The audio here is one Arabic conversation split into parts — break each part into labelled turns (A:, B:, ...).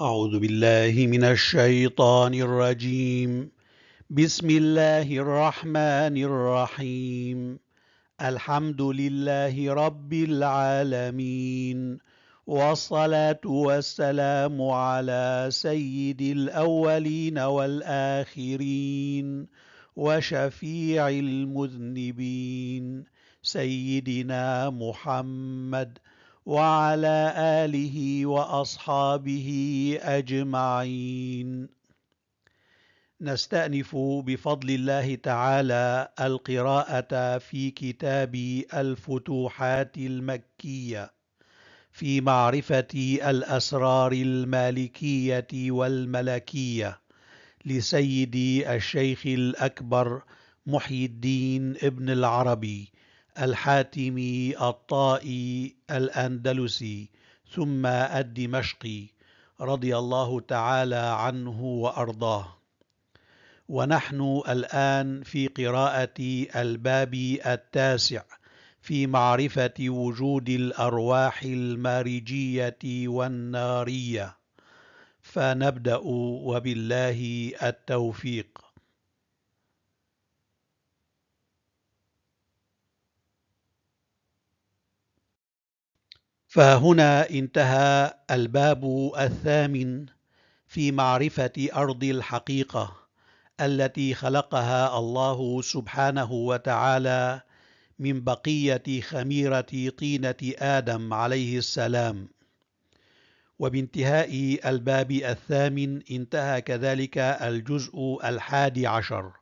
A: أعوذ بالله من الشيطان الرجيم بسم الله الرحمن الرحيم الحمد لله رب العالمين والصلاة والسلام على سيد الأولين والآخرين وشفيع المذنبين سيدنا محمد وعلى آله وأصحابه أجمعين نستأنف بفضل الله تعالى القراءة في كتاب الفتوحات المكية في معرفة الأسرار المالكية والملكية لسيدي الشيخ الأكبر محي الدين ابن العربي الحاتمي الطائي الأندلسي ثم الدمشقي رضي الله تعالى عنه وأرضاه ونحن الآن في قراءة الباب التاسع في معرفة وجود الأرواح المارجية والنارية فنبدأ وبالله التوفيق فهنا انتهى الباب الثامن في معرفة أرض الحقيقة التي خلقها الله سبحانه وتعالى من بقية خميرة طينة آدم عليه السلام وبانتهاء الباب الثامن انتهى كذلك الجزء الحادي عشر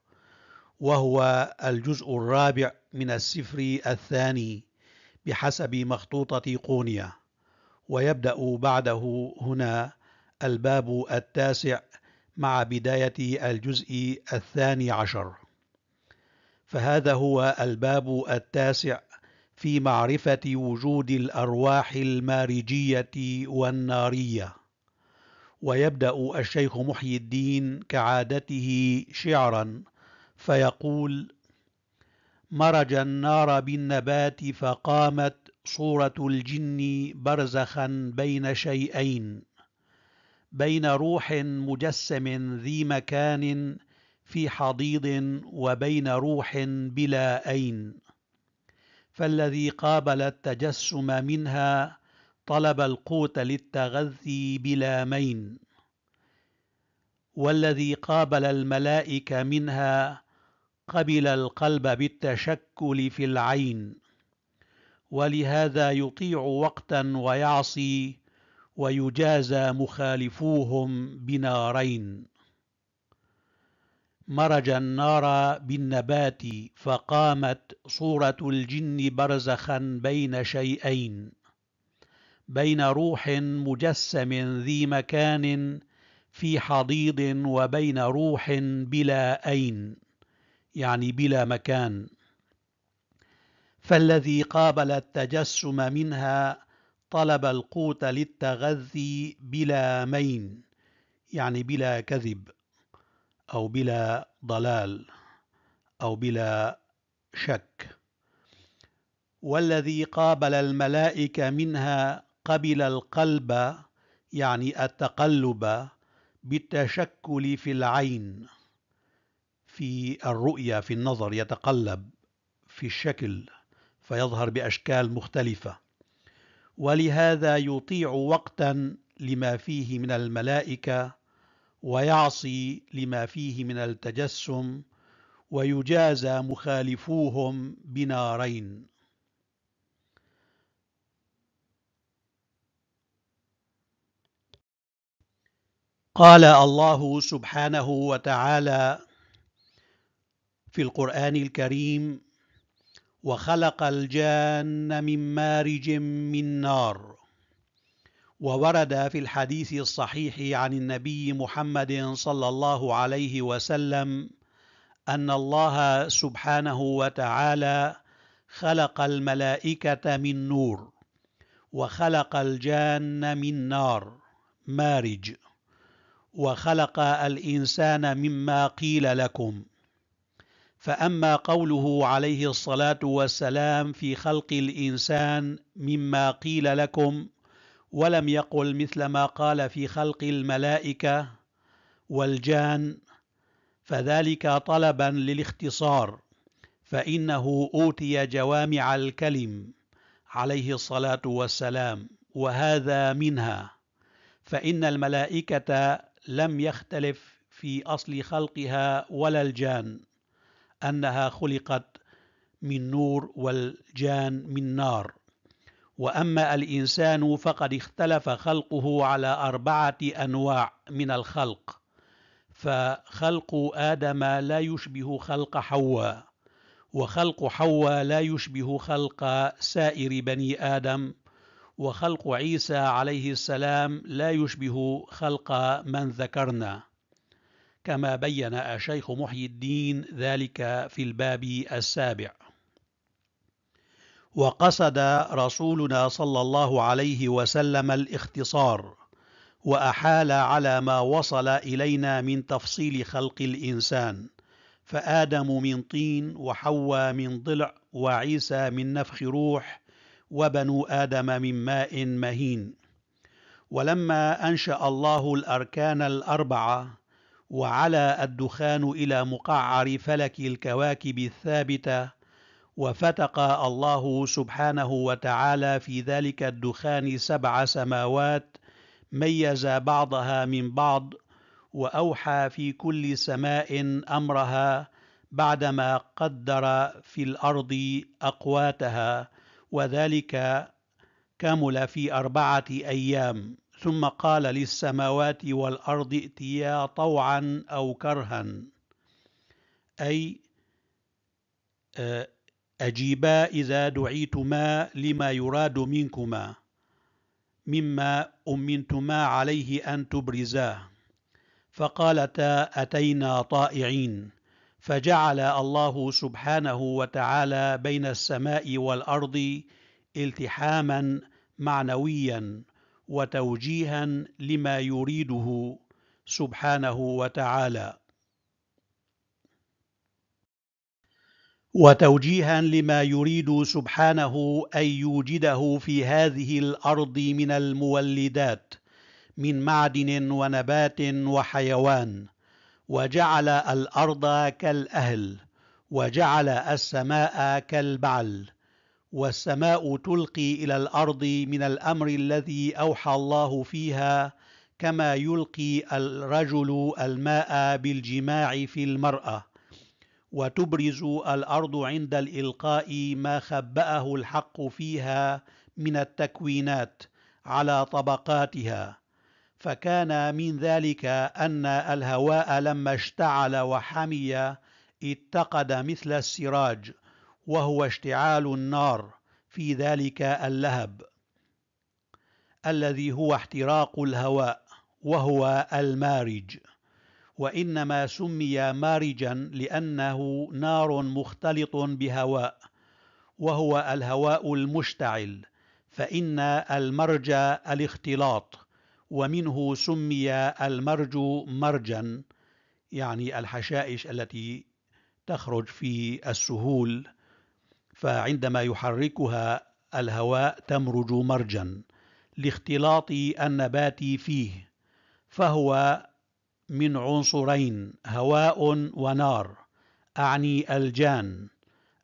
A: وهو الجزء الرابع من السفر الثاني بحسب مخطوطة قونيا ويبدأ بعده هنا الباب التاسع مع بداية الجزء الثاني عشر فهذا هو الباب التاسع في معرفة وجود الأرواح المارجية والنارية ويبدأ الشيخ محي الدين كعادته شعرا فيقول مرج النار بالنبات فقامت صورة الجن برزخا بين شيئين بين روح مجسم ذي مكان في حضيض وبين روح بلا أين فالذي قابل التجسم منها طلب القوت للتغذي بلا مين والذي قابل الملائكة منها قبل القلب بالتشكل في العين ولهذا يطيع وقتا ويعصي ويجازى مخالفوهم بنارين مرج النار بالنبات فقامت صورة الجن برزخا بين شيئين بين روح مجسم ذي مكان في حضيض وبين روح بلا أين يعني بلا مكان فالذي قابل التجسم منها طلب القوت للتغذي بلا مين يعني بلا كذب أو بلا ضلال أو بلا شك والذي قابل الملائكة منها قبل القلب يعني التقلب بالتشكل في العين في الرؤية في النظر يتقلب في الشكل فيظهر بأشكال مختلفة ولهذا يطيع وقتا لما فيه من الملائكة ويعصي لما فيه من التجسم ويجازى مخالفوهم بنارين قال الله سبحانه وتعالى في القرآن الكريم وخلق الجان من مارج من نار وورد في الحديث الصحيح عن النبي محمد صلى الله عليه وسلم أن الله سبحانه وتعالى خلق الملائكة من نور وخلق الجان من نار مارج وخلق الإنسان مما قيل لكم فأما قوله عليه الصلاة والسلام في خلق الإنسان مما قيل لكم ولم يقل مثل ما قال في خلق الملائكة والجان فذلك طلبا للاختصار فإنه أوتي جوامع الكلم عليه الصلاة والسلام وهذا منها فإن الملائكة لم يختلف في أصل خلقها ولا الجان أنها خلقت من نور والجان من نار وأما الإنسان فقد اختلف خلقه على أربعة أنواع من الخلق فخلق آدم لا يشبه خلق حواء وخلق حواء لا يشبه خلق سائر بني آدم وخلق عيسى عليه السلام لا يشبه خلق من ذكرنا كما بين الشيخ محي الدين ذلك في الباب السابع وقصد رسولنا صلى الله عليه وسلم الاختصار وأحال على ما وصل إلينا من تفصيل خلق الإنسان فآدم من طين وحواء من ضلع وعيسى من نفخ روح وبنو آدم من ماء مهين ولما أنشأ الله الأركان الأربعة وعلى الدخان إلى مقعر فلك الكواكب الثابتة وفتق الله سبحانه وتعالى في ذلك الدخان سبع سماوات ميز بعضها من بعض وأوحى في كل سماء أمرها بعدما قدر في الأرض أقواتها وذلك كمل في أربعة أيام ثم قال للسماوات والارض ائتيا طوعا او كرها اي آه، اجيبا اذا دعيتما لما يراد منكما مما امنتما عليه ان تبرزاه فقالتا اتينا طائعين فجعل الله سبحانه وتعالى بين السماء والارض التحاما معنويا وتوجيها لما يريده سبحانه وتعالى وتوجيها لما يريد سبحانه أن يوجده في هذه الأرض من المولدات من معدن ونبات وحيوان وجعل الأرض كالأهل وجعل السماء كالبعل والسماء تلقي إلى الأرض من الأمر الذي أوحى الله فيها كما يلقي الرجل الماء بالجماع في المرأة وتبرز الأرض عند الإلقاء ما خبأه الحق فيها من التكوينات على طبقاتها فكان من ذلك أن الهواء لما اشتعل وحمي اتقد مثل السراج وهو اشتعال النار في ذلك اللهب الذي هو احتراق الهواء وهو المارج وانما سمي مارجا لانه نار مختلط بهواء وهو الهواء المشتعل فان المرج الاختلاط ومنه سمي المرج مرجا يعني الحشائش التي تخرج في السهول فعندما يحركها الهواء تمرج مرجا لاختلاط النبات فيه فهو من عنصرين هواء ونار أعني الجان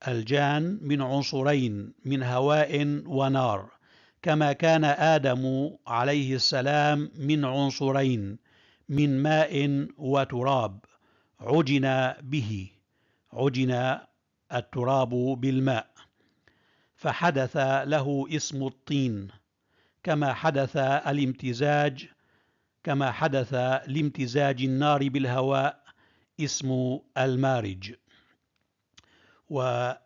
A: الجان من عنصرين من هواء ونار كما كان آدم عليه السلام من عنصرين من ماء وتراب عجن به عجن التراب بالماء فحدث له اسم الطين كما حدث الامتزاج كما حدث لامتزاج النار بالهواء اسم المارج ولا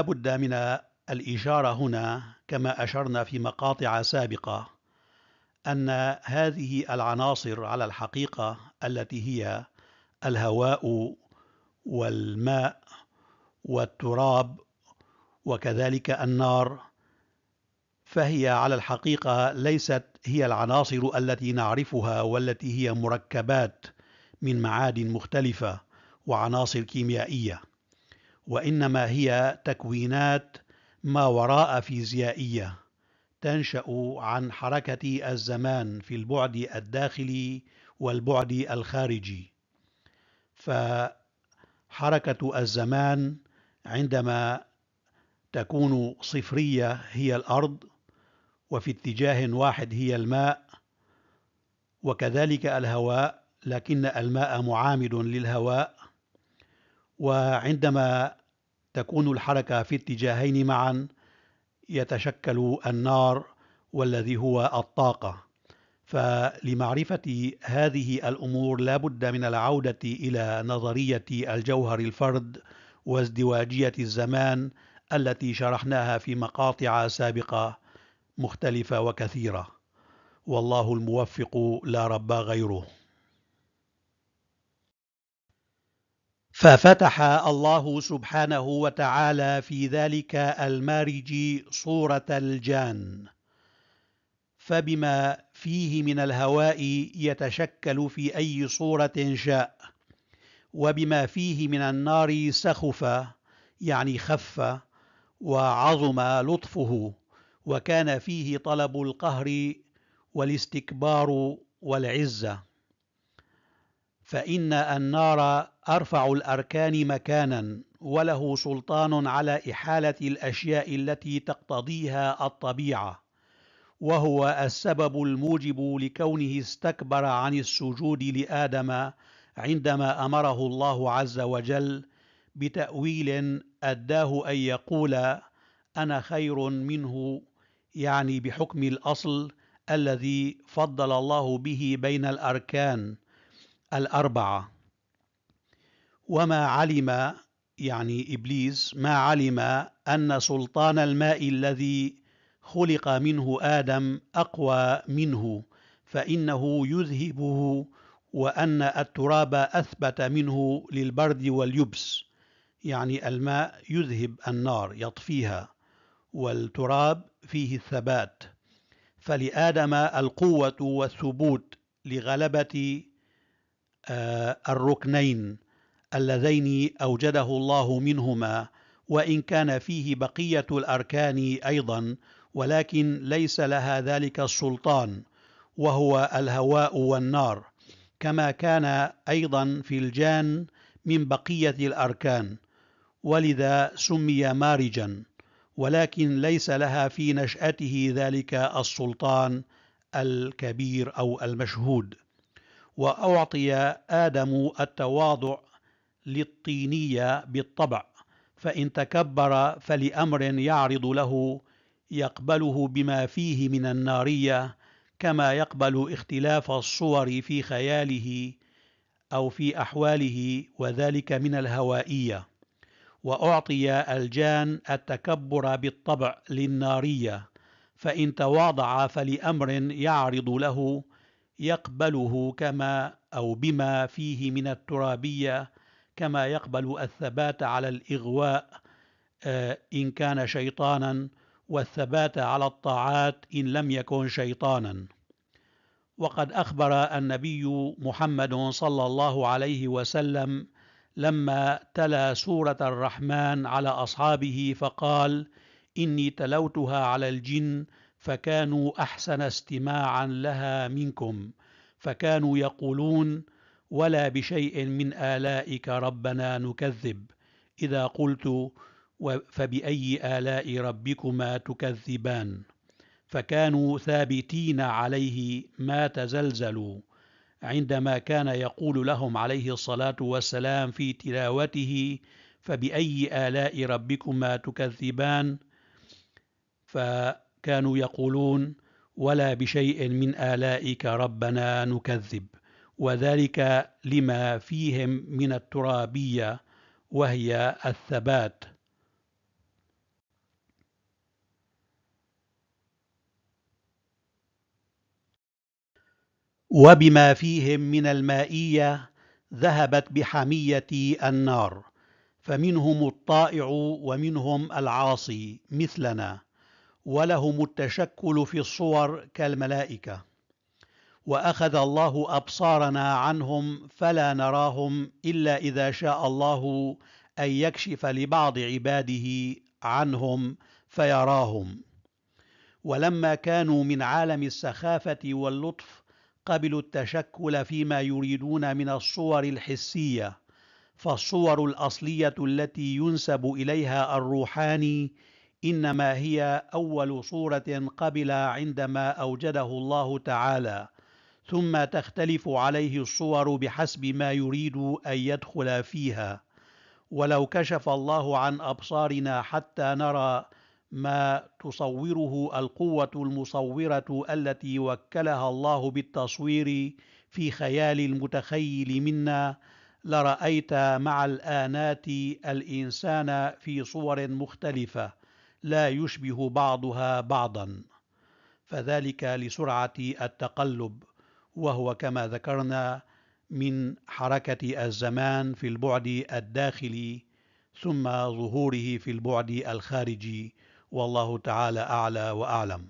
A: بد من الإشارة هنا كما أشرنا في مقاطع سابقة أن هذه العناصر على الحقيقة التي هي الهواء والماء والتراب وكذلك النار فهي على الحقيقة ليست هي العناصر التي نعرفها والتي هي مركبات من معادن مختلفة وعناصر كيميائية وإنما هي تكوينات ما وراء فيزيائية تنشأ عن حركة الزمان في البعد الداخلي والبعد الخارجي فحركة الزمان عندما تكون صفرية هي الأرض وفي اتجاه واحد هي الماء وكذلك الهواء لكن الماء معامد للهواء وعندما تكون الحركة في اتجاهين معا يتشكل النار والذي هو الطاقة فلمعرفة هذه الأمور لا بد من العودة إلى نظرية الجوهر الفرد وازدواجية الزمان التي شرحناها في مقاطع سابقة مختلفة وكثيرة والله الموفق لا رب غيره ففتح الله سبحانه وتعالى في ذلك المارج صورة الجان فبما فيه من الهواء يتشكل في أي صورة شاء وبما فيه من النار سخف يعني خف وعظم لطفه وكان فيه طلب القهر والاستكبار والعزة فإن النار أرفع الأركان مكانا وله سلطان على إحالة الأشياء التي تقتضيها الطبيعة وهو السبب الموجب لكونه استكبر عن السجود لآدم عندما امره الله عز وجل بتاويل اداه ان يقول انا خير منه يعني بحكم الاصل الذي فضل الله به بين الاركان الاربعه وما علم يعني ابليس ما علم ان سلطان الماء الذي خلق منه ادم اقوى منه فانه يذهبه وأن التراب أثبت منه للبرد واليبس يعني الماء يذهب النار يطفيها والتراب فيه الثبات فلآدم القوة والثبوت لغلبة آه، الركنين اللذين أوجده الله منهما وإن كان فيه بقية الأركان أيضا ولكن ليس لها ذلك السلطان وهو الهواء والنار كما كان أيضا في الجان من بقية الأركان ولذا سمي مارجا ولكن ليس لها في نشأته ذلك السلطان الكبير أو المشهود وأعطي آدم التواضع للطينية بالطبع فإن تكبر فلأمر يعرض له يقبله بما فيه من النارية كما يقبل اختلاف الصور في خياله أو في أحواله وذلك من الهوائية وأعطي الجان التكبر بالطبع للنارية فإن تواضع فلأمر يعرض له يقبله كما أو بما فيه من الترابية كما يقبل الثبات على الإغواء آه، إن كان شيطانا والثبات على الطاعات إن لم يكن شيطانا وقد أخبر النبي محمد صلى الله عليه وسلم لما تلا سورة الرحمن على أصحابه فقال إني تلوتها على الجن فكانوا أحسن استماعا لها منكم فكانوا يقولون ولا بشيء من آلائك ربنا نكذب إذا قلت فبأي آلاء ربكما تكذبان فكانوا ثابتين عليه ما تزلزلوا عندما كان يقول لهم عليه الصلاة والسلام في تلاوته فبأي آلاء ربكما تكذبان فكانوا يقولون ولا بشيء من آلائك ربنا نكذب وذلك لما فيهم من الترابية وهي الثبات وبما فيهم من المائية ذهبت بحمية النار فمنهم الطائع ومنهم العاصي مثلنا ولهم التشكل في الصور كالملائكة وأخذ الله أبصارنا عنهم فلا نراهم إلا إذا شاء الله أن يكشف لبعض عباده عنهم فيراهم ولما كانوا من عالم السخافة واللطف قبلوا التشكل فيما يريدون من الصور الحسية فالصور الأصلية التي ينسب إليها الروحاني إنما هي أول صورة قبل عندما أوجده الله تعالى ثم تختلف عليه الصور بحسب ما يريد أن يدخل فيها ولو كشف الله عن أبصارنا حتى نرى ما تصوره القوة المصورة التي وكلها الله بالتصوير في خيال المتخيل منا لرأيت مع الآنات الإنسان في صور مختلفة لا يشبه بعضها بعضا فذلك لسرعة التقلب وهو كما ذكرنا من حركة الزمان في البعد الداخلي ثم ظهوره في البعد الخارجي والله تعالى أعلى وأعلم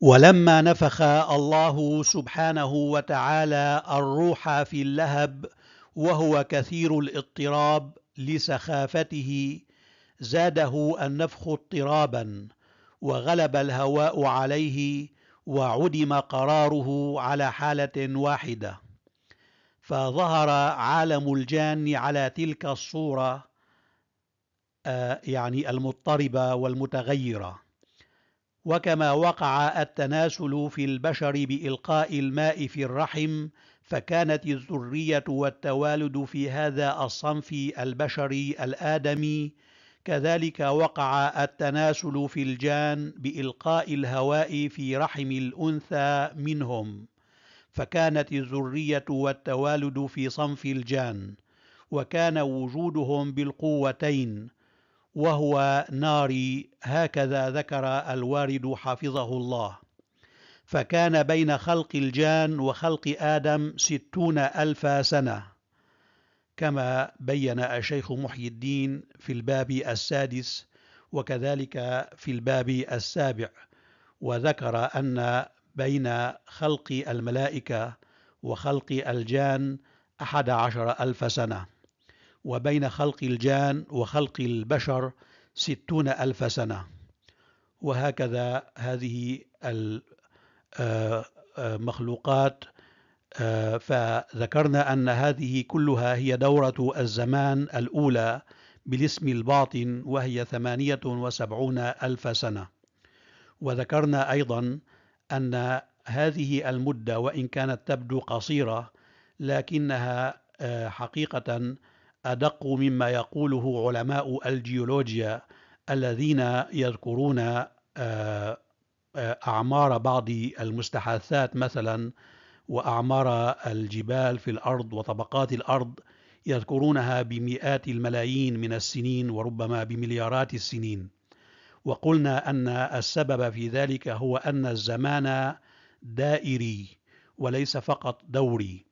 A: ولما نفخ الله سبحانه وتعالى الروح في اللهب وهو كثير الاضطراب لسخافته زاده النفخ اضطرابا وغلب الهواء عليه وعدم قراره على حالة واحدة فظهر عالم الجان على تلك الصورة آه، يعني المضطربة والمتغيرة وكما وقع التناسل في البشر بإلقاء الماء في الرحم فكانت الذرية والتوالد في هذا الصنف البشري الآدمي كذلك وقع التناسل في الجان بإلقاء الهواء في رحم الأنثى منهم فكانت الذرية والتوالد في صنف الجان وكان وجودهم بالقوتين وهو ناري هكذا ذكر الوارد حفظه الله فكان بين خلق الجان وخلق آدم ستون ألف سنة كما بين الشيخ محي الدين في الباب السادس وكذلك في الباب السابع وذكر أن بين خلق الملائكة وخلق الجان أحد عشر ألف سنة وبين خلق الجان وخلق البشر ستون ألف سنة وهكذا هذه المخلوقات آه، آه، آه، فذكرنا أن هذه كلها هي دورة الزمان الأولى بالاسم الباطن وهي ثمانية وسبعون ألف سنة وذكرنا أيضا أن هذه المدة وإن كانت تبدو قصيرة لكنها حقيقة أدق مما يقوله علماء الجيولوجيا الذين يذكرون آه، آه، أعمار بعض المستحاثات مثلا وأعمار الجبال في الأرض وطبقات الأرض يذكرونها بمئات الملايين من السنين وربما بمليارات السنين وقلنا أن السبب في ذلك هو أن الزمان دائري وليس فقط دوري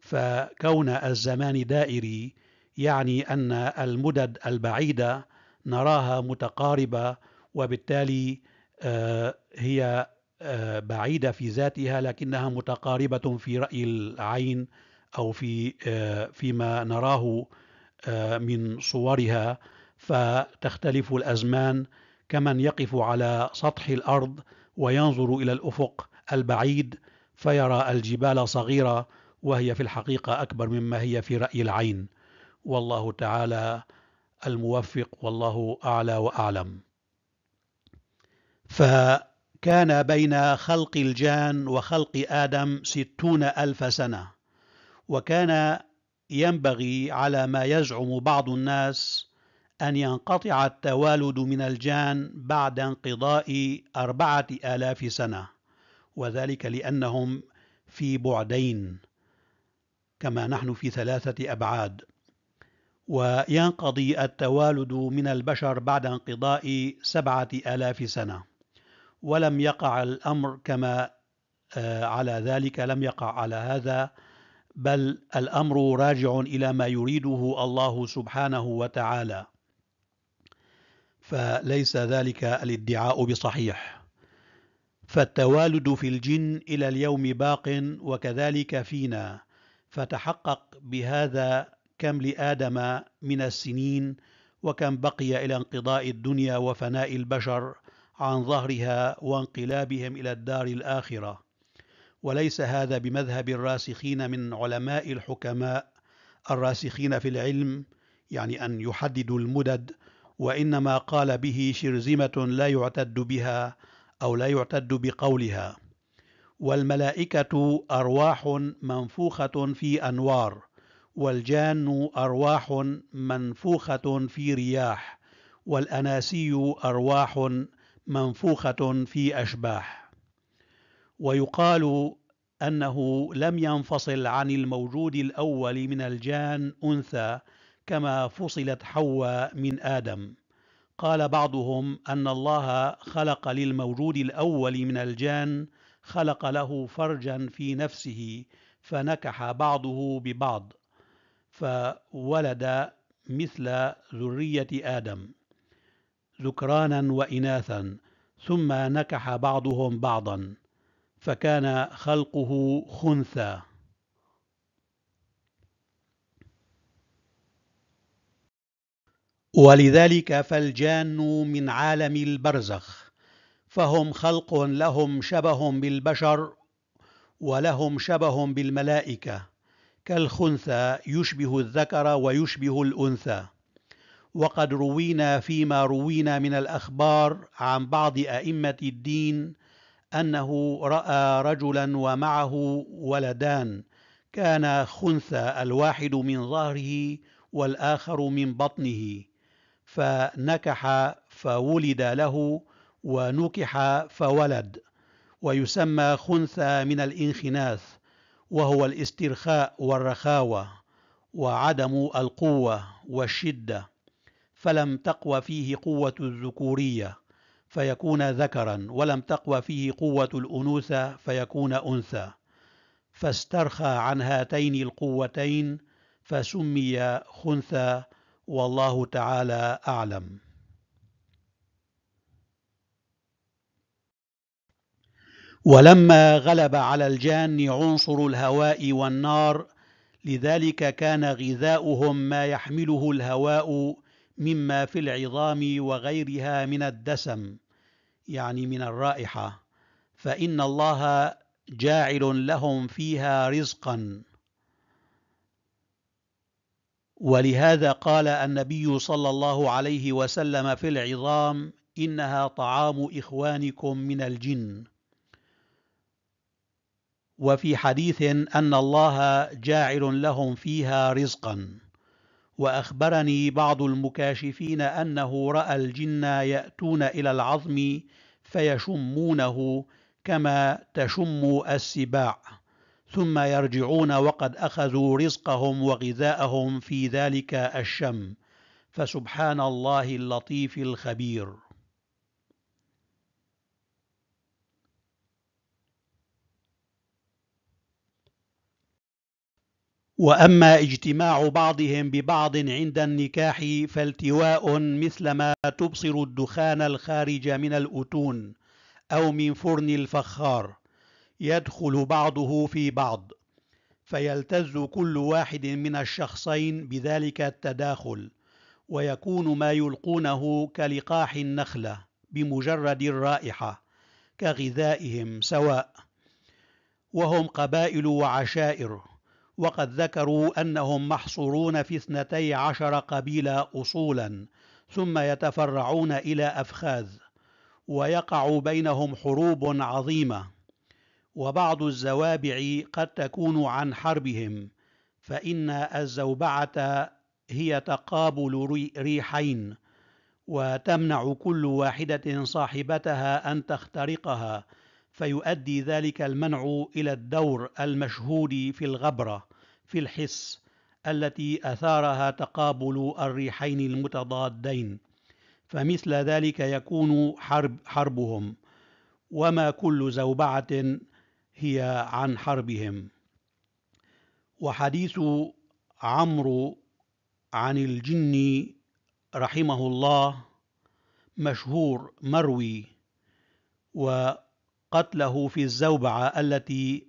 A: فكون الزمان دائري يعني أن المدد البعيدة نراها متقاربة وبالتالي آه، هي آه، بعيدة في ذاتها لكنها متقاربة في رأي العين أو في آه، فيما نراه من صورها فتختلف الأزمان كمن يقف على سطح الأرض وينظر إلى الأفق البعيد فيرى الجبال صغيرة وهي في الحقيقة أكبر مما هي في رأي العين والله تعالى الموفق والله أعلى وأعلم فكان بين خلق الجان وخلق آدم ستون ألف سنة وكان ينبغي على ما يزعم بعض الناس أن ينقطع التوالد من الجان بعد انقضاء أربعة آلاف سنة وذلك لأنهم في بعدين كما نحن في ثلاثة أبعاد وينقضي التوالد من البشر بعد انقضاء سبعة آلاف سنة ولم يقع الأمر كما آه، على ذلك لم يقع على هذا بل الأمر راجع إلى ما يريده الله سبحانه وتعالى فليس ذلك الادعاء بصحيح فالتوالد في الجن إلى اليوم باق وكذلك فينا فتحقق بهذا كم لآدم من السنين وكم بقي إلى انقضاء الدنيا وفناء البشر عن ظهرها وانقلابهم إلى الدار الآخرة وليس هذا بمذهب الراسخين من علماء الحكماء الراسخين في العلم يعني أن يحددوا المدد وإنما قال به شرزمة لا يعتد بها أو لا يعتد بقولها والملائكة أرواح منفوخة في أنوار والجان أرواح منفوخة في رياح والأناسي أرواح منفوخة في أشباح ويقال أنه لم ينفصل عن الموجود الأول من الجان أنثى كما فصلت حواء من آدم قال بعضهم أن الله خلق للموجود الأول من الجان خلق له فرجا في نفسه فنكح بعضه ببعض فولد مثل ذرية آدم ذكرانا وإناثا ثم نكح بعضهم بعضا فكان خلقه خنثى ولذلك فالجان من عالم البرزخ فهم خلق لهم شبه بالبشر ولهم شبه بالملائكة كالخنثى يشبه الذكر ويشبه الأنثى وقد روينا فيما روينا من الأخبار عن بعض أئمة الدين أنه رأى رجلا ومعه ولدان كان خنثى الواحد من ظهره والآخر من بطنه فنكح فولد له ونكح فولد ويسمى خنثى من الانخناث وهو الاسترخاء والرخاوة وعدم القوة والشدة فلم تقوى فيه قوة الذكورية فيكون ذكرا ولم تقوى فيه قوة الأنوثة فيكون أنثى فاسترخى عن هاتين القوتين فسمي خنثى والله تعالى أعلم ولما غلب على الجان عنصر الهواء والنار لذلك كان غذاؤهم ما يحمله الهواء مما في العظام وغيرها من الدسم يعني من الرائحه فان الله جاعل لهم فيها رزقا ولهذا قال النبي صلى الله عليه وسلم في العظام انها طعام اخوانكم من الجن وفي حديث أن الله جاعل لهم فيها رزقا وأخبرني بعض المكاشفين أنه رأى الجن يأتون إلى العظم فيشمونه كما تشم السباع ثم يرجعون وقد أخذوا رزقهم وغذاءهم في ذلك الشم فسبحان الله اللطيف الخبير وأما اجتماع بعضهم ببعض عند النكاح فالتواء مثلما تبصر الدخان الخارج من الأتون أو من فرن الفخار يدخل بعضه في بعض فيلتز كل واحد من الشخصين بذلك التداخل ويكون ما يلقونه كلقاح النخلة بمجرد الرائحة كغذائهم سواء وهم قبائل وعشائر وقد ذكروا أنهم محصورون في اثنتي عشر قبيلة أصولا ثم يتفرعون إلى أفخاذ ويقع بينهم حروب عظيمة وبعض الزوابع قد تكون عن حربهم فإن الزوبعة هي تقابل ريحين وتمنع كل واحدة صاحبتها أن تخترقها فيؤدي ذلك المنع إلى الدور المشهود في الغبرة في الحس التي أثارها تقابل الريحين المتضادين فمثل ذلك يكون حرب حربهم وما كل زوبعة هي عن حربهم وحديث عمرو عن الجن رحمه الله مشهور مروي و قتله في الزوبعة التي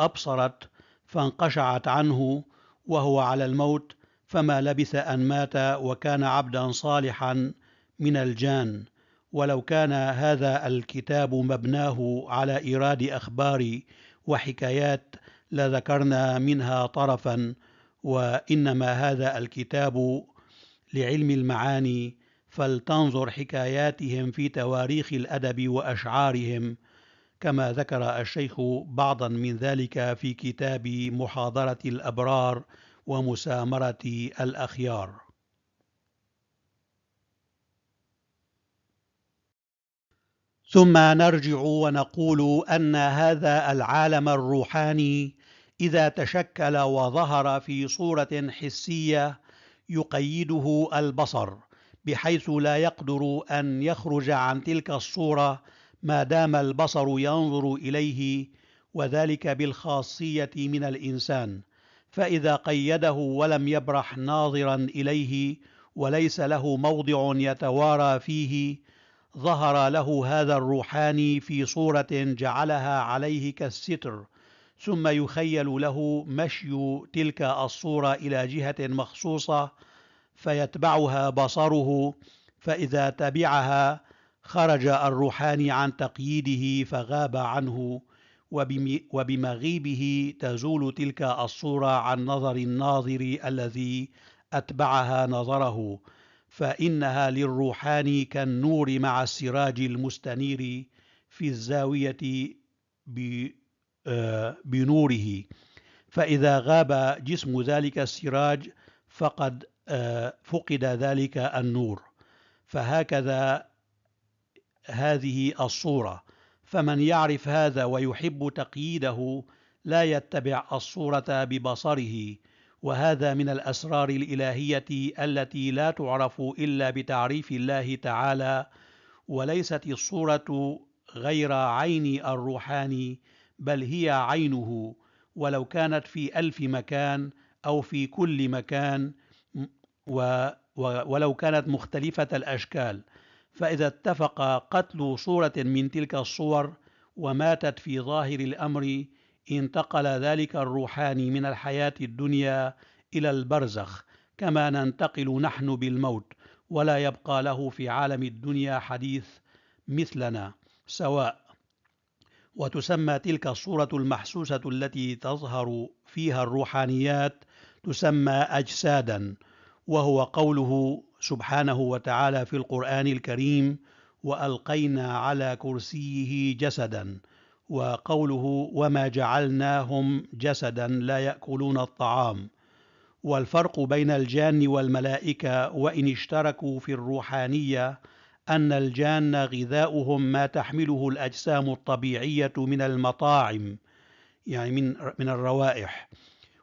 A: أبصرت فانقشعت عنه وهو على الموت فما لبث أن مات وكان عبدا صالحا من الجان ولو كان هذا الكتاب مبناه على إيراد أخبار وحكايات لذكرنا منها طرفا وإنما هذا الكتاب لعلم المعاني فلتنظر حكاياتهم في تواريخ الأدب وأشعارهم كما ذكر الشيخ بعضا من ذلك في كتاب محاضرة الأبرار ومسامرة الأخيار ثم نرجع ونقول أن هذا العالم الروحاني إذا تشكل وظهر في صورة حسية يقيده البصر بحيث لا يقدر أن يخرج عن تلك الصورة ما دام البصر ينظر إليه وذلك بالخاصية من الإنسان فإذا قيده ولم يبرح ناظرا إليه وليس له موضع يتوارى فيه ظهر له هذا الروحاني في صورة جعلها عليه كالستر ثم يخيل له مشي تلك الصورة إلى جهة مخصوصة فيتبعها بصره فإذا تبعها خرج الروحاني عن تقييده فغاب عنه وبمغيبه تزول تلك الصورة عن نظر الناظر الذي أتبعها نظره فإنها للروحان كالنور مع السراج المستنير في الزاوية آه، بنوره فإذا غاب جسم ذلك السراج فقد فقد ذلك النور فهكذا هذه الصورة فمن يعرف هذا ويحب تقييده لا يتبع الصورة ببصره وهذا من الأسرار الإلهية التي لا تعرف إلا بتعريف الله تعالى وليست الصورة غير عين الروحاني بل هي عينه ولو كانت في ألف مكان أو في كل مكان ولو كانت مختلفة الأشكال فإذا اتفق قتل صورة من تلك الصور وماتت في ظاهر الأمر انتقل ذلك الروحاني من الحياة الدنيا إلى البرزخ كما ننتقل نحن بالموت ولا يبقى له في عالم الدنيا حديث مثلنا سواء وتسمى تلك الصورة المحسوسة التي تظهر فيها الروحانيات تسمى أجسادا وهو قوله سبحانه وتعالى في القرآن الكريم وألقينا على كرسيه جسدا وقوله وما جعلناهم جسدا لا يأكلون الطعام والفرق بين الجان والملائكة وإن اشتركوا في الروحانية أن الجان غذاؤهم ما تحمله الأجسام الطبيعية من المطاعم يعني من من الروائح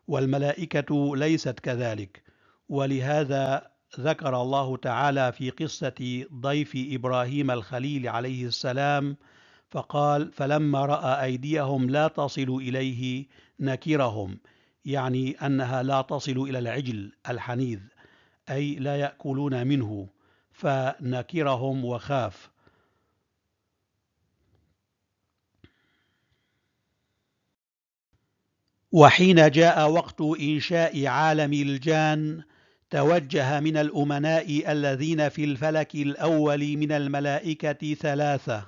A: والملائكة ليست كذلك ولهذا ذكر الله تعالى في قصة ضيف إبراهيم الخليل عليه السلام فقال فلما رأى أيديهم لا تصل إليه نكرهم يعني أنها لا تصل إلى العجل الحنيذ أي لا يأكلون منه فنكرهم وخاف وحين جاء وقت إنشاء عالم الجان توجه من الأمناء الذين في الفلك الأول من الملائكة ثلاثة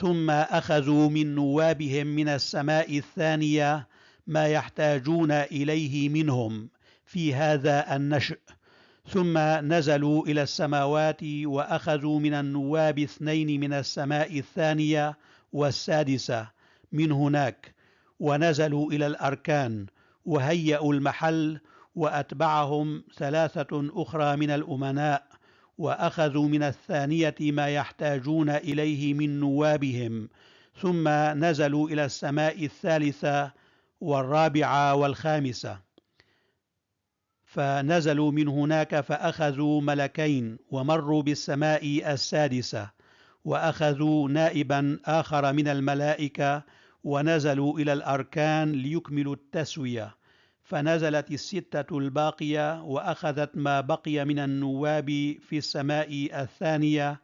A: ثم أخذوا من نوابهم من السماء الثانية ما يحتاجون إليه منهم في هذا النشء ثم نزلوا إلى السماوات وأخذوا من النواب اثنين من السماء الثانية والسادسة من هناك ونزلوا إلى الأركان وهيأوا المحل وأتبعهم ثلاثة أخرى من الأمناء وأخذوا من الثانية ما يحتاجون إليه من نوابهم ثم نزلوا إلى السماء الثالثة والرابعة والخامسة فنزلوا من هناك فأخذوا ملكين ومروا بالسماء السادسة وأخذوا نائبا آخر من الملائكة ونزلوا إلى الأركان ليكملوا التسوية فنزلت الستة الباقية وأخذت ما بقي من النواب في السماء الثانية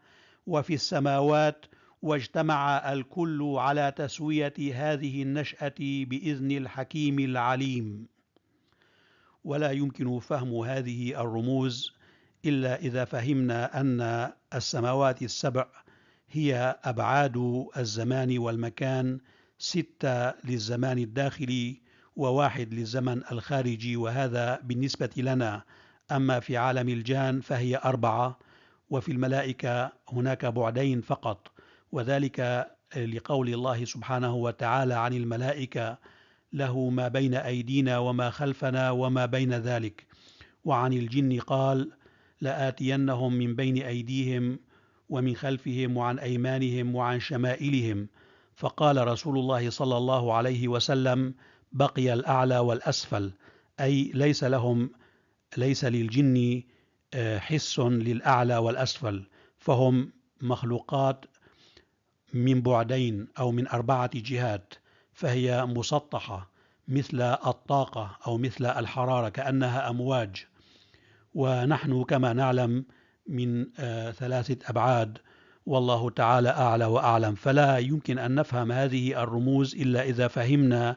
A: وفي السماوات واجتمع الكل على تسوية هذه النشأة بإذن الحكيم العليم ولا يمكن فهم هذه الرموز إلا إذا فهمنا أن السماوات السبع هي أبعاد الزمان والمكان ستة للزمان الداخلي وواحد للزمن الخارجي وهذا بالنسبة لنا أما في عالم الجان فهي أربعة وفي الملائكة هناك بعدين فقط وذلك لقول الله سبحانه وتعالى عن الملائكة له ما بين أيدينا وما خلفنا وما بين ذلك وعن الجن قال لآتينهم من بين أيديهم ومن خلفهم وعن أيمانهم وعن شمائلهم فقال رسول الله صلى الله عليه وسلم بقي الأعلى والأسفل أي ليس لهم ليس للجن آه، حس للأعلى والأسفل فهم مخلوقات من بعدين أو من أربعة جهات فهي مسطحة مثل الطاقة أو مثل الحرارة كأنها أمواج ونحن كما نعلم من آه، ثلاثة أبعاد والله تعالى أعلى وأعلم فلا يمكن أن نفهم هذه الرموز إلا إذا فهمنا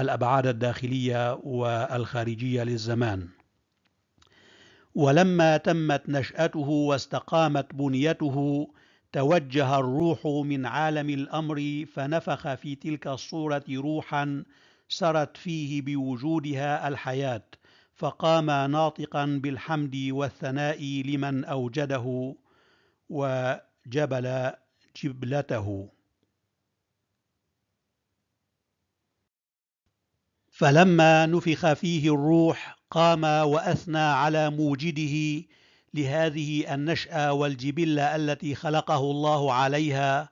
A: الأبعاد الداخلية والخارجية للزمان ولما تمت نشأته واستقامت بنيته توجه الروح من عالم الأمر فنفخ في تلك الصورة روحا سرت فيه بوجودها الحياة فقام ناطقا بالحمد والثناء لمن أوجده وجبل جبلته فلما نفخ فيه الروح قام واثنى على موجده لهذه النشاه والجبله التي خلقه الله عليها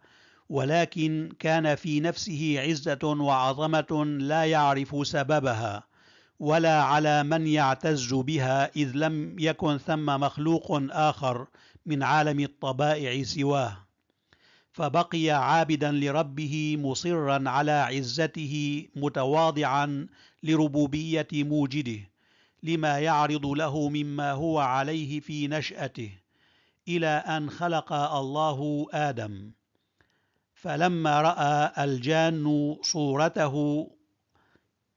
A: ولكن كان في نفسه عزه وعظمه لا يعرف سببها ولا على من يعتز بها اذ لم يكن ثم مخلوق اخر من عالم الطبائع سواه فبقي عابدا لربه مصرا على عزته متواضعا لربوبيه موجده لما يعرض له مما هو عليه في نشاته الى ان خلق الله ادم فلما راى الجان صورته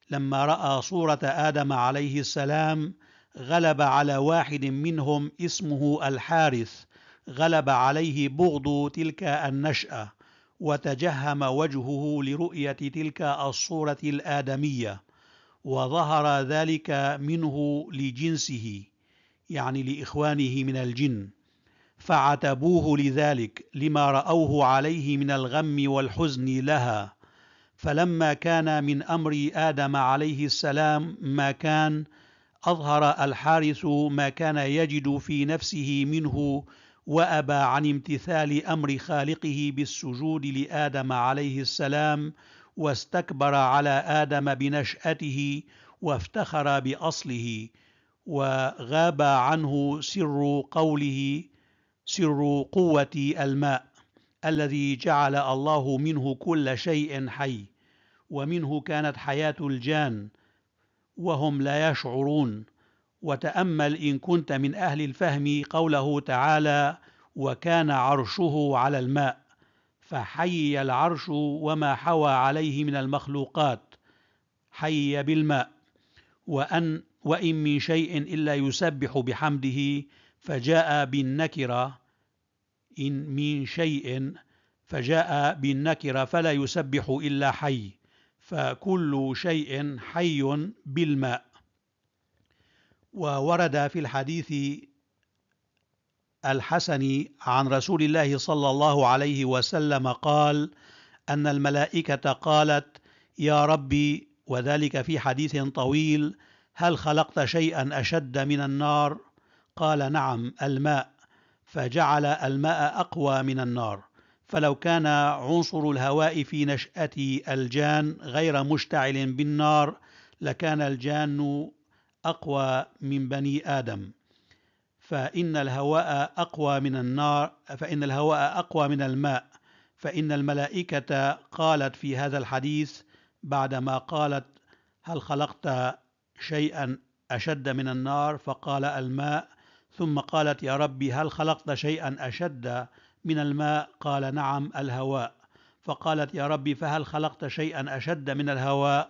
A: لما راى صوره ادم عليه السلام غلب على واحد منهم اسمه الحارث غلب عليه بغض تلك النشأة وتجهم وجهه لرؤية تلك الصورة الآدمية وظهر ذلك منه لجنسه يعني لإخوانه من الجن فعتبوه لذلك لما رأوه عليه من الغم والحزن لها فلما كان من أمر آدم عليه السلام ما كان أظهر الحارث ما كان يجد في نفسه منه وأبى عن امتثال أمر خالقه بالسجود لآدم عليه السلام واستكبر على آدم بنشأته وافتخر بأصله وغاب عنه سر قوله سر قوة الماء الذي جعل الله منه كل شيء حي ومنه كانت حياة الجان وهم لا يشعرون وتأمل إن كنت من أهل الفهم قوله تعالى وكان عرشه على الماء فحي العرش وما حوى عليه من المخلوقات حي بالماء وأن وإن من شيء إلا يسبح بحمده فجاء بالنكرة إن من شيء فجاء بالنكرة فلا يسبح إلا حي فكل شيء حي بالماء وورد في الحديث الحسن عن رسول الله صلى الله عليه وسلم قال أن الملائكة قالت يا ربي وذلك في حديث طويل هل خلقت شيئا أشد من النار؟ قال نعم الماء فجعل الماء أقوى من النار فلو كان عنصر الهواء في نشأة الجان غير مشتعل بالنار لكان الجان أقوى من بني آدم فإن الهواء أقوى من النار فإن الهواء أقوى من الماء فإن الملائكة قالت في هذا الحديث بعدما قالت هل خلقت شيئا أشد من النار فقال الماء ثم قالت يا ربي هل خلقت شيئا أشد من الماء قال نعم الهواء فقالت يا ربي فهل خلقت شيئا أشد من الهواء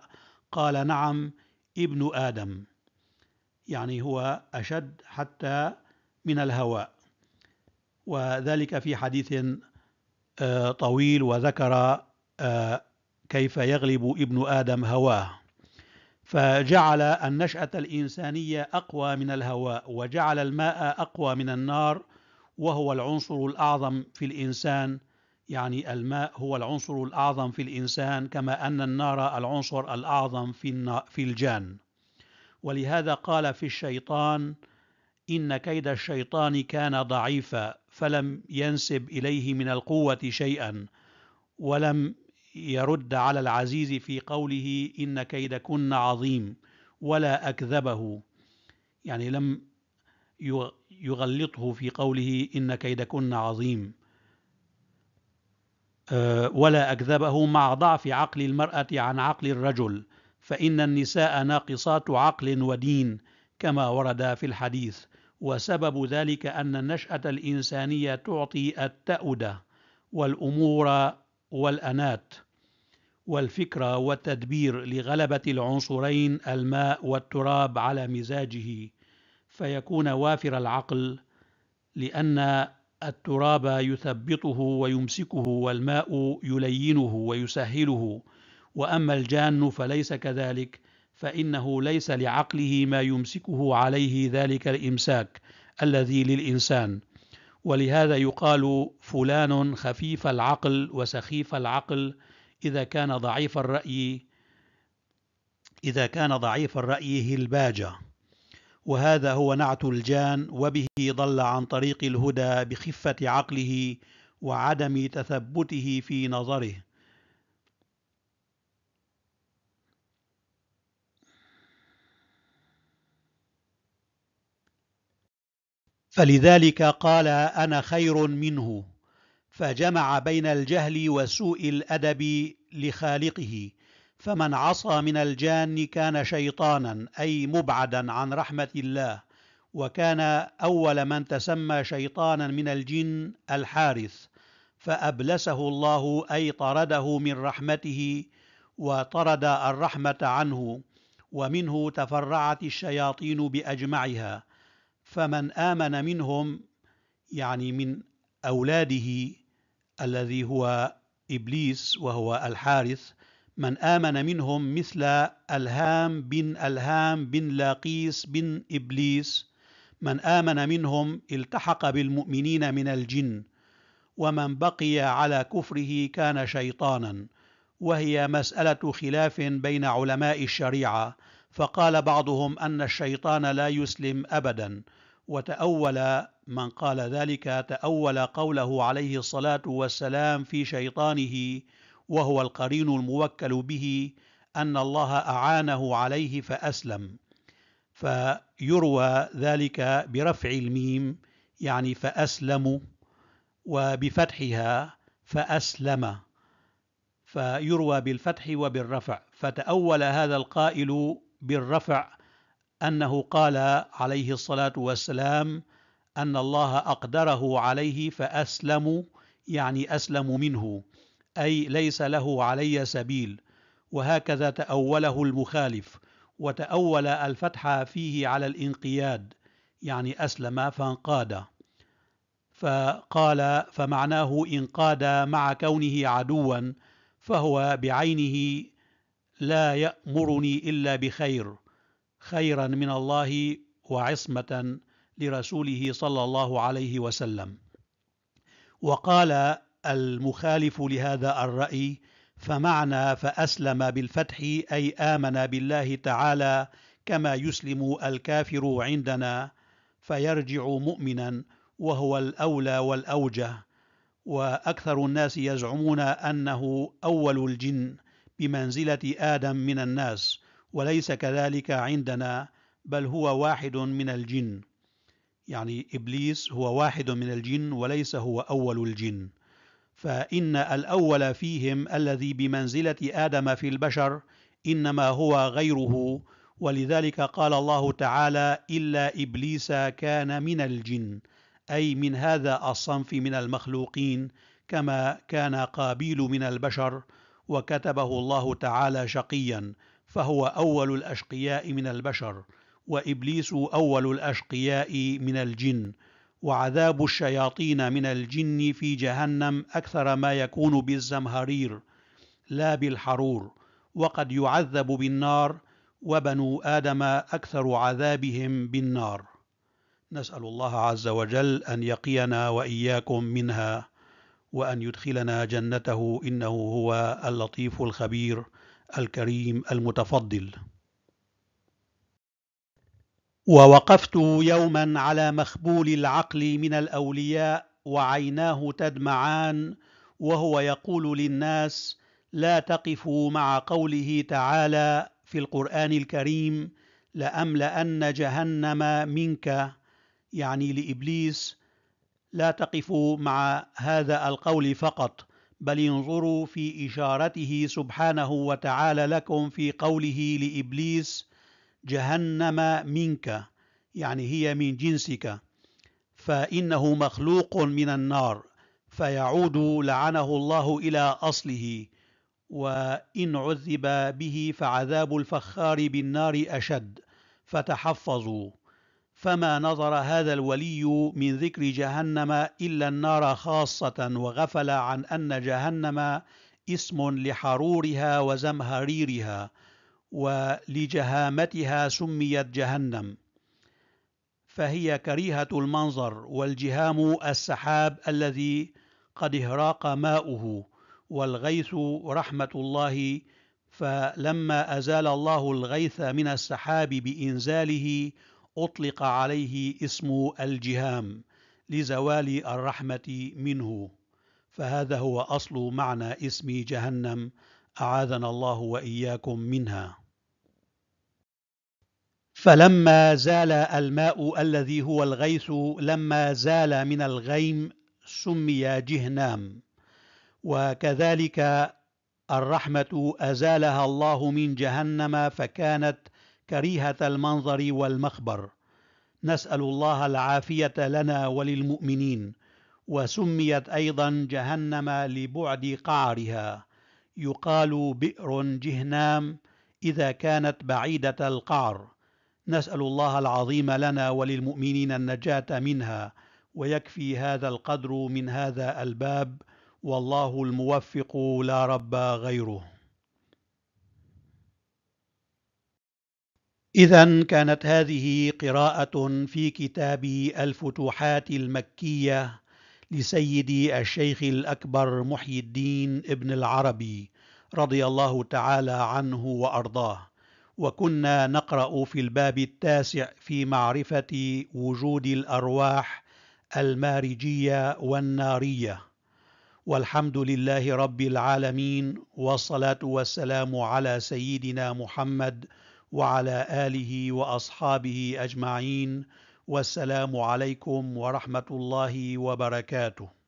A: قال نعم ابن آدم يعني هو أشد حتى من الهواء وذلك في حديث آه، طويل وذكر آه، كيف يغلب ابن آدم هواه فجعل النشأة الإنسانية أقوى من الهواء وجعل الماء أقوى من النار وهو العنصر الأعظم في الإنسان يعني الماء هو العنصر الأعظم في الإنسان كما أن النار العنصر الأعظم في الجان ولهذا قال في الشيطان إن كيد الشيطان كان ضعيفا فلم ينسب إليه من القوة شيئا ولم يرد على العزيز في قوله إن كيدكن عظيم ولا أكذبه يعني لم يغلطه في قوله إن كيدكن عظيم أه، ولا أكذبه مع ضعف عقل المرأة عن عقل الرجل فإن النساء ناقصات عقل ودين كما ورد في الحديث وسبب ذلك أن النشأة الإنسانية تعطي التأودة والأمور والأنات والفكرة والتدبير لغلبة العنصرين الماء والتراب على مزاجه فيكون وافر العقل لأن التراب يثبطه ويمسكه والماء يلينه ويسهله وأما الجان فليس كذلك فإنه ليس لعقله ما يمسكه عليه ذلك الإمساك الذي للإنسان ولهذا يقال فلان خفيف العقل وسخيف العقل إذا كان ضعيف الرأي إذا كان ضعيف الرأي هلباجة وهذا هو نعت الجان وبه ضل عن طريق الهدى بخفة عقله وعدم تثبته في نظره فلذلك قال أنا خير منه فجمع بين الجهل وسوء الأدب لخالقه فمن عصى من الجان كان شيطانا أي مبعدا عن رحمة الله وكان أول من تسمى شيطانا من الجن الحارث فأبلسه الله أي طرده من رحمته وطرد الرحمة عنه ومنه تفرعت الشياطين بأجمعها فمن آمن منهم يعني من أولاده الذي هو إبليس وهو الحارث من آمن منهم مثل الهام بن الهام بن لاقيس بن إبليس من آمن منهم التحق بالمؤمنين من الجن ومن بقي على كفره كان شيطانا وهي مسألة خلاف بين علماء الشريعة فقال بعضهم ان الشيطان لا يسلم ابدا وتاول من قال ذلك تاول قوله عليه الصلاه والسلام في شيطانه وهو القرين الموكل به ان الله اعانه عليه فاسلم فيروى ذلك برفع الميم يعني فاسلم وبفتحها فاسلم فيروى بالفتح وبالرفع فتاول هذا القائل بالرفع أنه قال عليه الصلاة والسلام أن الله أقدره عليه فأسلم يعني أسلم منه أي ليس له علي سبيل وهكذا تأوله المخالف وتأول الفتح فيه على الإنقياد يعني أسلم فانقاد فقال فمعناه انقاد مع كونه عدوا فهو بعينه لا يأمرني إلا بخير خيرا من الله وعصمة لرسوله صلى الله عليه وسلم وقال المخالف لهذا الرأي فمعنى فأسلم بالفتح أي آمن بالله تعالى كما يسلم الكافر عندنا فيرجع مؤمنا وهو الأولى والأوجه وأكثر الناس يزعمون أنه أول الجن بمنزلة آدم من الناس وليس كذلك عندنا بل هو واحد من الجن يعني إبليس هو واحد من الجن وليس هو أول الجن فإن الأول فيهم الذي بمنزلة آدم في البشر إنما هو غيره ولذلك قال الله تعالى إلا إبليس كان من الجن أي من هذا الصنف من المخلوقين كما كان قابيل من البشر وكتبه الله تعالى شقيا فهو أول الأشقياء من البشر وإبليس أول الأشقياء من الجن وعذاب الشياطين من الجن في جهنم أكثر ما يكون بالزمهرير لا بالحرور وقد يعذب بالنار وبنو آدم أكثر عذابهم بالنار نسأل الله عز وجل أن يقينا وإياكم منها وأن يدخلنا جنته إنه هو اللطيف الخبير الكريم المتفضل ووقفت يوما على مخبول العقل من الأولياء وعيناه تدمعان وهو يقول للناس لا تقفوا مع قوله تعالى في القرآن الكريم لأملأن جهنم منك يعني لإبليس لا تقفوا مع هذا القول فقط بل انظروا في إشارته سبحانه وتعالى لكم في قوله لإبليس جهنم منك يعني هي من جنسك فإنه مخلوق من النار فيعود لعنه الله إلى أصله وإن عذب به فعذاب الفخار بالنار أشد فتحفظوا فما نظر هذا الولي من ذكر جهنم إلا النار خاصة وغفل عن أن جهنم اسم لحرورها وزمهريرها ولجهامتها سميت جهنم فهي كريهة المنظر والجهام السحاب الذي قد اهراق ماؤه والغيث رحمة الله فلما أزال الله الغيث من السحاب بإنزاله أطلق عليه اسم الجهام لزوال الرحمة منه فهذا هو أصل معنى اسم جهنم أعاذنا الله وإياكم منها فلما زال الماء الذي هو الغيث لما زال من الغيم سمي جهنام وكذلك الرحمة أزالها الله من جهنم فكانت كريهة المنظر والمخبر نسأل الله العافية لنا وللمؤمنين وسميت أيضا جهنم لبعد قعرها يقال بئر جهنام إذا كانت بعيدة القعر نسأل الله العظيم لنا وللمؤمنين النجاة منها ويكفي هذا القدر من هذا الباب والله الموفق لا رب غيره إذا كانت هذه قراءة في كتاب الفتوحات المكية لسيدي الشيخ الأكبر محي الدين ابن العربي رضي الله تعالى عنه وأرضاه وكنا نقرأ في الباب التاسع في معرفة وجود الأرواح المارجية والنارية والحمد لله رب العالمين والصلاة والسلام على سيدنا محمد محمد وعلى آله وأصحابه أجمعين والسلام عليكم ورحمة الله وبركاته